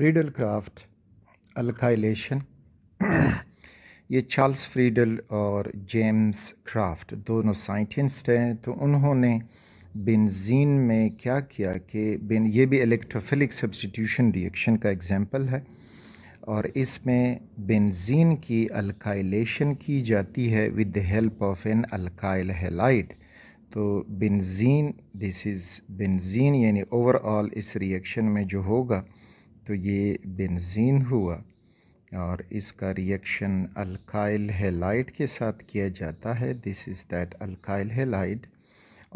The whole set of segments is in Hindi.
फ्रीडल क्राफ्ट अलकाइलेशन ये चार्ल्स फ्रीडल और जेम्स क्राफ्ट दोनों साइंटिस्ट हैं तो उन्होंने बेंजीन में क्या किया कि बिन ये भी इलेक्ट्रोफिलिक सब्सटीट्यूशन रिएक्शन का एग्जांपल है और इसमें बेंजीन की अलकाइलेशन की जाती है with the help of an alkyl halide तो बेंजीन दिस इज़ बेंजीन यानी ओवरऑल इस रिएक्शन में जो होगा तो ये बेंजीन हुआ और इसका रिएक्शन अल्काइल हेलाइड के साथ किया जाता है this is that alkyl halide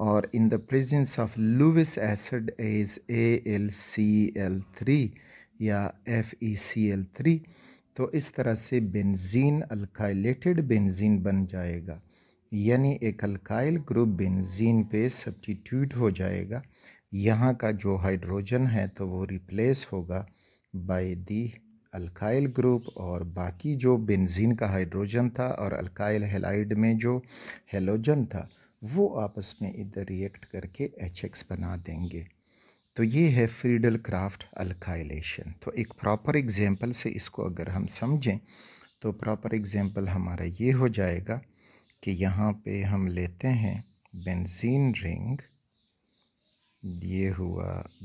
और in the presence of Lewis acid as A L C L three या F E C L three तो इस तरह से बेंजीन अल्काइलेटेड बेंजीन बन जाएगा यानी एक अल्काइल ग्रुप बेंजीन पे सब्टीट्यूट हो जाएगा यहाँ का जो हाइड्रोजन है तो वो रिप्लेस होगा बाय दी अल्काइल ग्रुप और बाकी जो बेंजीन का हाइड्रोजन था और अल्काइल हेलाइड में जो हेलोजन था वो आपस में इधर रिएक्ट करके एच एक्स बना देंगे तो ये है फ्रीडल क्राफ्ट अल्काइलेशन तो एक प्रॉपर एग्जांपल से इसको अगर हम समझें तो प्रॉपर एग्ज़ाम्पल हमारा ये हो जाएगा कि यहाँ पे हम लेते हैं बेंजीन रिंग ये हुआ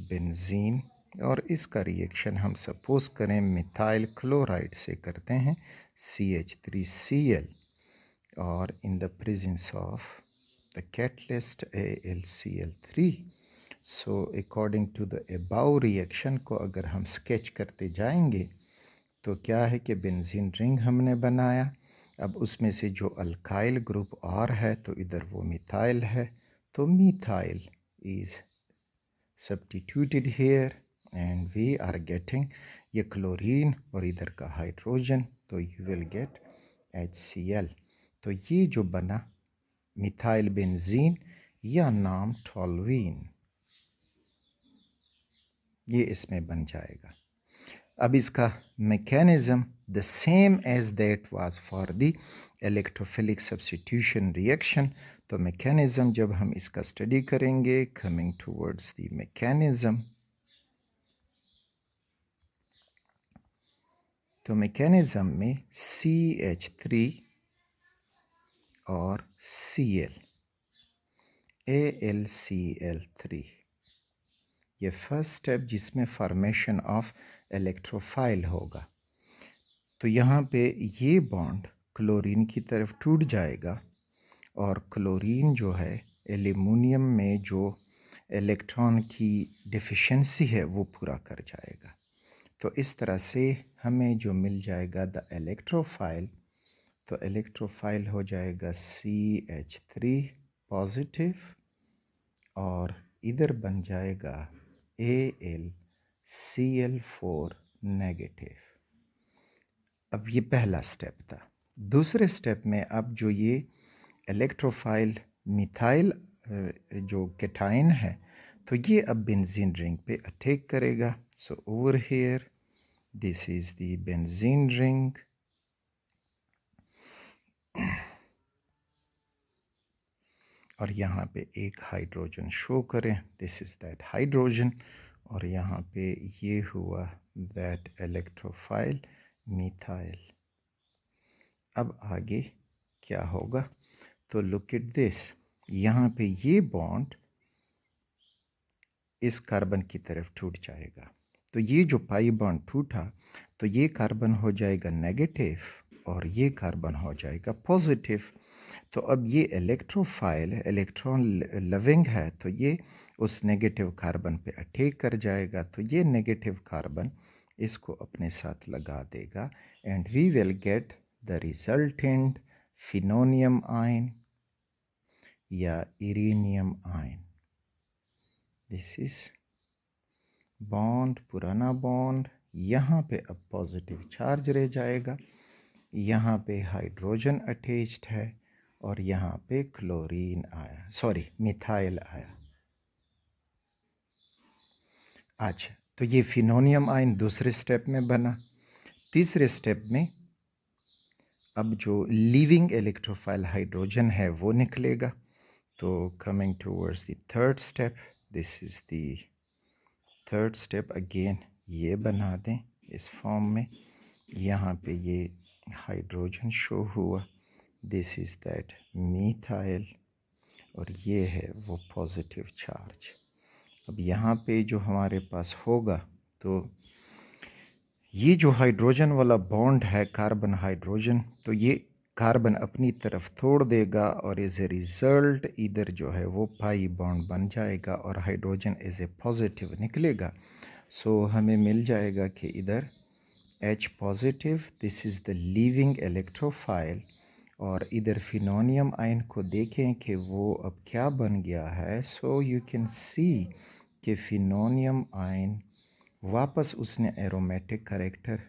बेंजीन और इसका रिएक्शन हम सपोज़ करें मिथाइल क्लोराइड से करते हैं C H three C L और in the presence of C L AlCl3 so according to the above reaction को अगर हम स्केच करते जाएंगे तो क्या है कि बेंजीन रिंग हमने बनाया अब उसमें से जो अल्काइल ग्रुप और है तो इधर वो मिथाइल है तो methyl is substituted here and we are getting ये क्लोरीन और इधर का हाइड्रोजन तो you will get H C L तो ये जो बना मिथाइल बेंजीन या नाम टॉलवीन ये इसमें बन जाएगा अब इसका mechanism the same as that was for the electrophilic substitution reaction तो मैकेनिज़्म जब हम इसका स्टडी करेंगे कमिंग टूवर्ड्स दी मैकेनिज़्म तो मेकेनिज़म में सी एच थ्री और C L A L C L three ये फर्स्ट स्टेप जिसमें फॉर्मेशन ऑफ इलेक्ट्रोफाइल होगा तो यहाँ पे ये बॉन्ड क्लोरीन की तरफ टूट जाएगा और क्लोरीन जो है एल्यूमिनियम में जो इलेक्ट्रॉन की डिफिशेंसी है वो पूरा कर जाएगा तो इस तरह से हमें जो मिल जाएगा द इलेक्ट्रोफाइल तो इलेक्ट्रोफाइल हो जाएगा सी एच थ्री पॉजिटिव और इधर बन जाएगा A L C L four negative अब ये पहला स्टेप था दूसरे स्टेप में अब जो ये इलेक्ट्रोफाइल मिथाइल uh, जो केटाइन है तो ये अब बेंजीन रिंग पे अटैक करेगा so over here this is the benzene ring और यहाँ पे एक हाइड्रोजन शो करें दिस इज़ दैट हाइड्रोजन और यहाँ पे ये हुआ दैट इलेक्ट्रोफाइल मिथाइल अब आगे क्या होगा तो लुक इट दिस यहाँ पे ये बॉन्ड इस कार्बन की तरफ टूट जाएगा तो ये जो पाई बॉन्ड टूटा तो ये कार्बन हो जाएगा नेगेटिव और ये कार्बन हो जाएगा पॉजिटिव तो अब ये इलेक्ट्रोफाइल इलेक्ट्रॉन लविंग है तो ये उस नेगेटिव कार्बन पे अटैक कर जाएगा तो ये नेगेटिव कार्बन इसको अपने साथ लगा देगा and we will get the resultant phenonium ion या arenium ion this is bond पुराना बॉन्ड यहाँ पे अब पॉजिटिव चार्ज रह जाएगा यहाँ पे हाइड्रोजन अटैच्ड है और यहाँ पे क्लोरीन आया सॉरी मिथाइल आया अच्छा तो ये फिनोनियम आयन दूसरे स्टेप में बना तीसरे स्टेप में अब जो लिविंग इलेक्ट्रोफाइल हाइड्रोजन है वो निकलेगा तो coming towards third step this is third third step again ये बना दें इस फॉर्म में यहाँ पे ये हाइड्रोजन शो हुआ दिस इज़ दैट मीथाइल और ये है वो पॉजिटिव चार्ज अब यहाँ पे जो हमारे पास होगा तो ये जो हाइड्रोजन वाला बॉन्ड है कार्बन हाइड्रोजन तो ये कार्बन अपनी तरफ तोड़ देगा और एज ए रिज़ल्ट इधर जो है वो पाई बॉन्ड बन जाएगा और हाइड्रोजन एज ए पॉजिटिव निकलेगा सो so, हमें मिल जाएगा कि इधर H positive this is the leaving electrophile और इधर फिनोनियम आयन को देखें कि वो अब क्या बन गया है सो यू कैन सी कि फिनोनियम आयन वापस उसने एरोमेटिक करेक्टर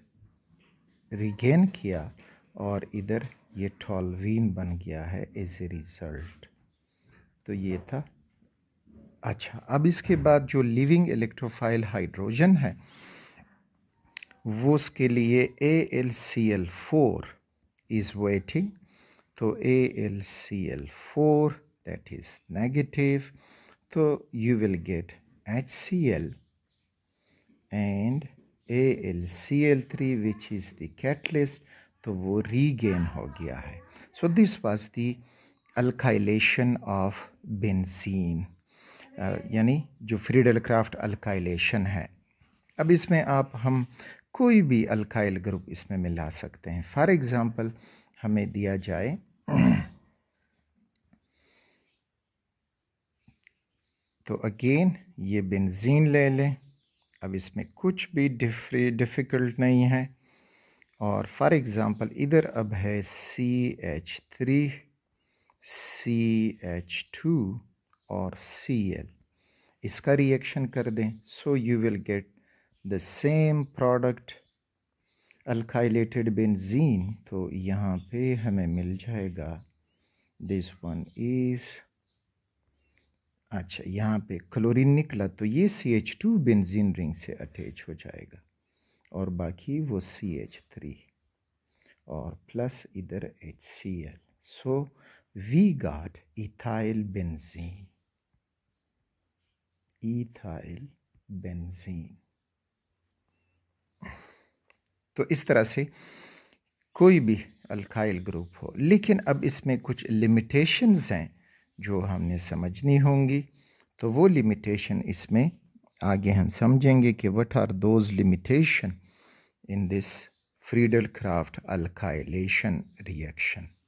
रिगेन किया और इधर ये टॉलवीन बन गया है एज ए रिज़ल्ट तो ये था अच्छा अब इसके बाद जो लिविंग इलेक्ट्रोफाइल हाइड्रोजन है वो उसके लिए A L C L four is waiting तो A L C L four that is negative तो you will get H C L and A L C L three which is catalyst तो वो रीगेन हो गया है so this was the alkylation of benzene यानी जो फ्रीडल क्राफ्ट अल्काइलेशन है अब इसमें आप हम कोई भी अल्काइल ग्रुप इसमें मिला सकते हैं फॉर एग्ज़ाम्पल हमें दिया जाए तो अगेन ये बेंजीन ले लें अब इसमें कुछ भी डिफ़िकल्ट नहीं है और फॉर एग्ज़ाम्पल इधर अब है C H three C H two और सी एल इसका रिएक्शन कर दें so you will get the same product alkylated benzene तो यहाँ पे हमें मिल जाएगा दिस वन इज़ अच्छा यहाँ पे क्लोरीन निकला तो ये C H two benzene ring से अटैच हो जाएगा और बाकी वो सी एच थ्री और प्लस इधर H C L so we got ethyl benzene ethyl benzene तो इस तरह से कोई भी अल्काइल ग्रुप हो लेकिन अब इसमें कुछ लिमिटेशंस हैं जो हमने समझनी होंगी तो वो लिमिटेशन इसमें आगे हम समझेंगे कि what are those limitation in this Friedel Crafts alkylation reaction